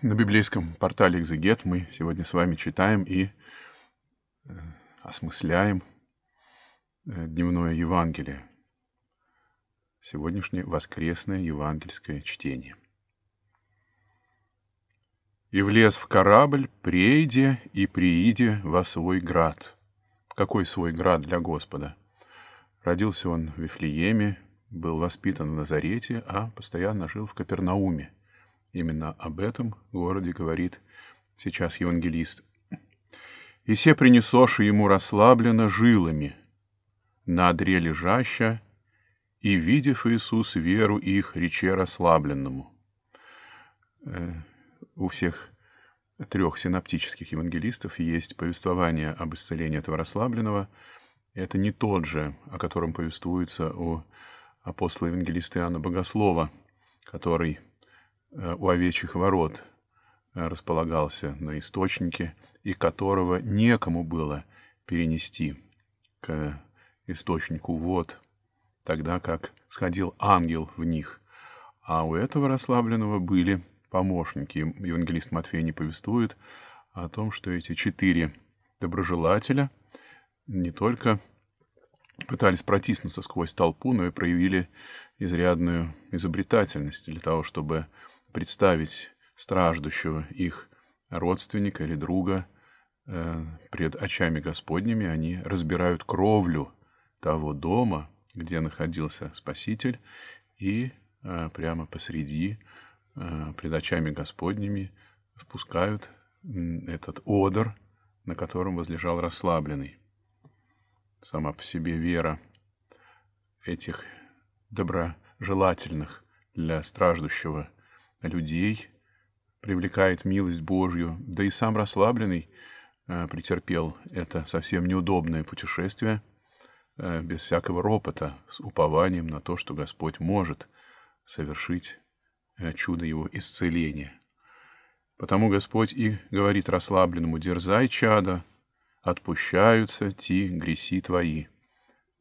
На библейском портале «Экзегет» мы сегодня с вами читаем и э, осмысляем э, дневное Евангелие, сегодняшнее воскресное евангельское чтение. «И влез в корабль, прейде и прииде во свой град». Какой свой град для Господа? Родился он в Вифлееме, был воспитан в Назарете, а постоянно жил в Капернауме – Именно об этом городе говорит сейчас евангелист. «И се принесоши ему расслаблено жилами, на одре лежаща, и, видев Иисус веру их, рече расслабленному». Э, у всех трех синаптических евангелистов есть повествование об исцелении этого расслабленного. Это не тот же, о котором повествуется у апостола-евангелиста Иоанна Богослова, который Э, у овечьих ворот э, располагался на источнике, и которого некому было перенести к источнику вод, тогда как сходил ангел в них. А у этого расслабленного были помощники. Евангелист Матфей не повествует о том, что эти четыре доброжелателя не только пытались протиснуться сквозь толпу, но и проявили изрядную изобретательность для того, чтобы представить страждущего их родственника или друга э, пред очами Господними, они разбирают кровлю того дома, где находился Спаситель, и э, прямо посреди, э, пред очами Господними, впускают этот одр, на котором возлежал расслабленный. Сама по себе вера этих доброжелательных для страждущего людей привлекает милость Божью, да и сам расслабленный э, претерпел это совсем неудобное путешествие э, без всякого ропота, с упованием на то, что Господь может совершить э, чудо его исцеления. Потому Господь и говорит расслабленному «Дерзай, чада, отпущаются ти греси твои».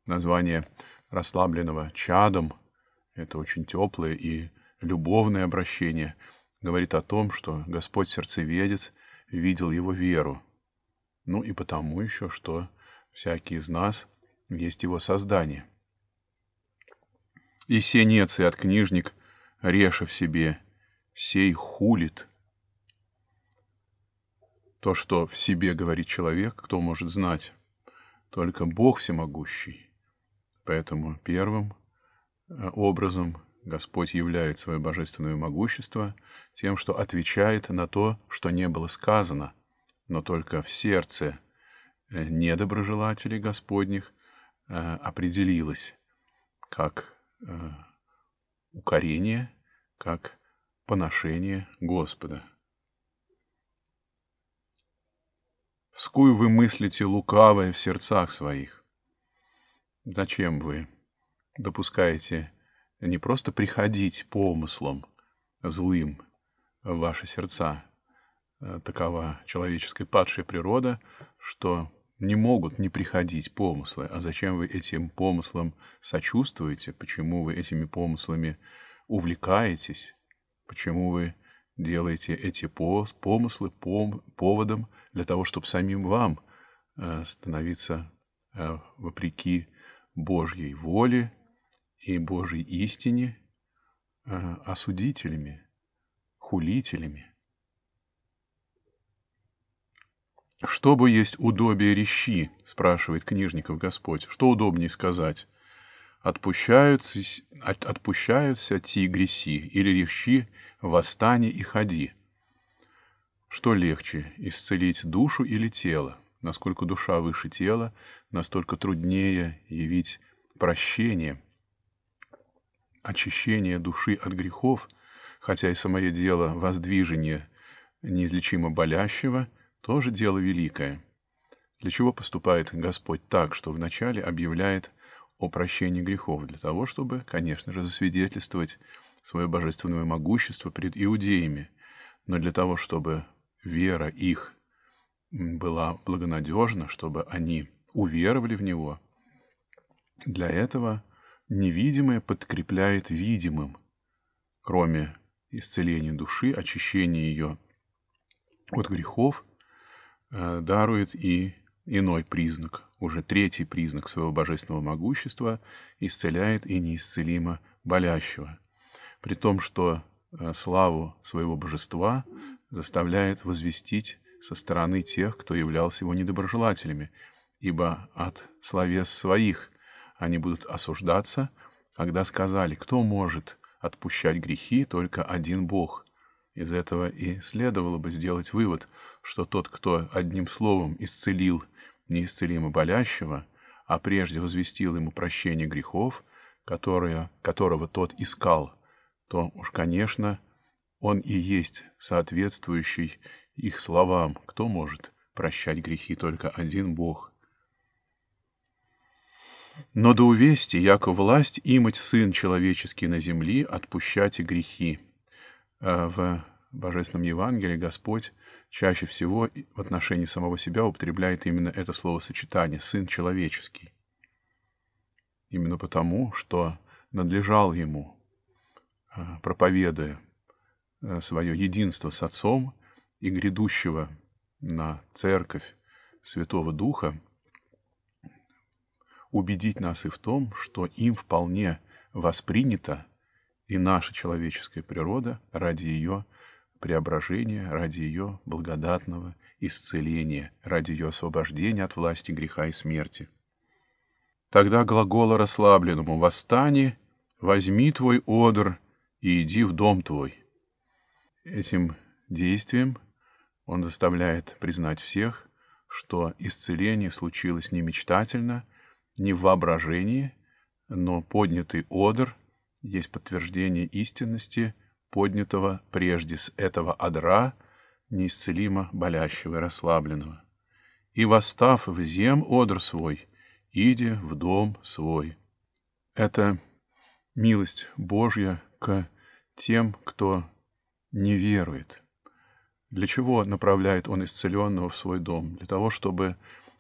Название расслабленного «чадом» — это очень теплое и любовное обращение говорит о том, что Господь сердцеведец видел его веру. Ну и потому еще, что всякий из нас есть его создание. И сенец, и от книжник, реша в себе, сей хулит. То, что в себе говорит человек, кто может знать? Только Бог всемогущий. Поэтому первым э, образом Господь являет свое божественное могущество тем, что отвечает на то, что не было сказано, но только в сердце э, недоброжелателей Господних э, определилось как э, укорение, как поношение Господа. Вскую вы мыслите лукавое в сердцах своих. Зачем вы допускаете не просто приходить помыслом злым в ваши сердца. Э, такова человеческая падшая природа, что не могут не приходить помыслы. А зачем вы этим помыслом сочувствуете? Почему вы этими помыслами увлекаетесь? Почему вы делаете эти помыслы пом поводом для того, чтобы самим вам э, становиться э, вопреки Божьей воле – и Божьей истине э, осудителями, хулителями. «Что бы есть удобие рещи?» — спрашивает книжников Господь. «Что удобнее сказать? Отпущаются, от, отпущаются ти или рещи, восстани и ходи». Что легче, исцелить душу или тело? Насколько душа выше тела, настолько труднее явить прощение – очищение души от грехов, хотя и самое дело воздвижение неизлечимо болящего, тоже дело великое. Для чего поступает Господь так, что вначале объявляет о прощении грехов? Для того, чтобы, конечно же, засвидетельствовать свое божественное могущество перед иудеями, но для того, чтобы вера их была благонадежна, чтобы они уверовали в Него, для этого невидимое подкрепляет видимым, кроме исцеления души, очищения ее от грехов, э, дарует и иной признак, уже третий признак своего божественного могущества, исцеляет и неисцелимо болящего, при том, что э, славу своего божества заставляет возвестить со стороны тех, кто являлся его недоброжелателями, ибо от словес своих – они будут осуждаться, когда сказали, кто может отпущать грехи, только один Бог. Из этого и следовало бы сделать вывод, что тот, кто одним словом исцелил неисцелимо болящего, а прежде возвестил ему прощение грехов, которое, которого тот искал, то уж, конечно, он и есть соответствующий их словам, кто может прощать грехи, только один Бог но да увести, яко власть имать Сын Человеческий на земли, отпущать и грехи». Э, в Божественном Евангелии Господь чаще всего в отношении самого себя употребляет именно это словосочетание «сын человеческий». Именно потому, что надлежал ему, э, проповедуя э, свое единство с Отцом и грядущего на Церковь Святого Духа, убедить нас и в том, что им вполне воспринята и наша человеческая природа ради ее преображения, ради ее благодатного исцеления, ради ее освобождения от власти греха и смерти. Тогда глагола расслабленному «восстани», «возьми твой одр и иди в дом твой». Этим действием он заставляет признать всех, что исцеление случилось не мечтательно – не в воображении, но поднятый одр есть подтверждение истинности поднятого прежде с этого одра, неисцелимо болящего и расслабленного. И восстав в зем одр свой, иди в дом свой. Это милость Божья к тем, кто не верует. Для чего направляет он исцеленного в свой дом? Для того, чтобы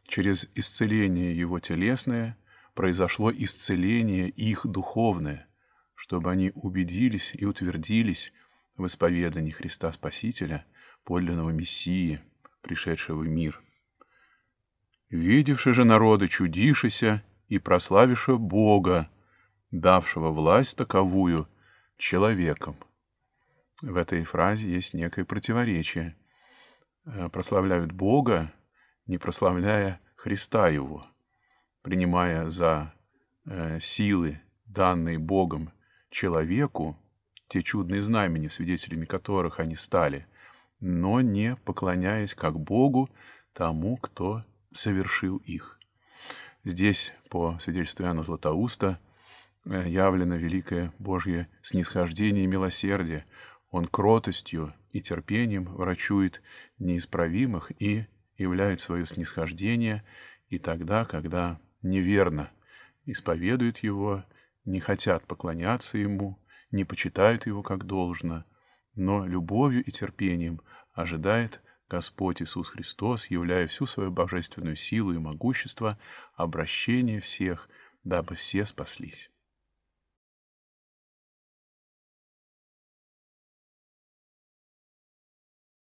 через исцеление его телесное произошло исцеление их духовное, чтобы они убедились и утвердились в исповедании Христа Спасителя, подлинного Мессии, пришедшего в мир. «Видевши же народы чудишися и прославивши Бога, давшего власть таковую человеком». В этой фразе есть некое противоречие. Э, Прославляют Бога, не прославляя Христа Его, принимая за э, силы, данные Богом человеку, те чудные знамения, свидетелями которых они стали, но не поклоняясь как Богу тому, кто совершил их. Здесь, по свидетельству Иоанна Златоуста, э, явлено великое Божье снисхождение и милосердие. Он кротостью и терпением врачует неисправимых и являет свое снисхождение и тогда, когда неверно исповедуют его, не хотят поклоняться ему, не почитают его как должно, но любовью и терпением ожидает Господь Иисус Христос, являя всю свою божественную силу и могущество, обращение всех, дабы все спаслись.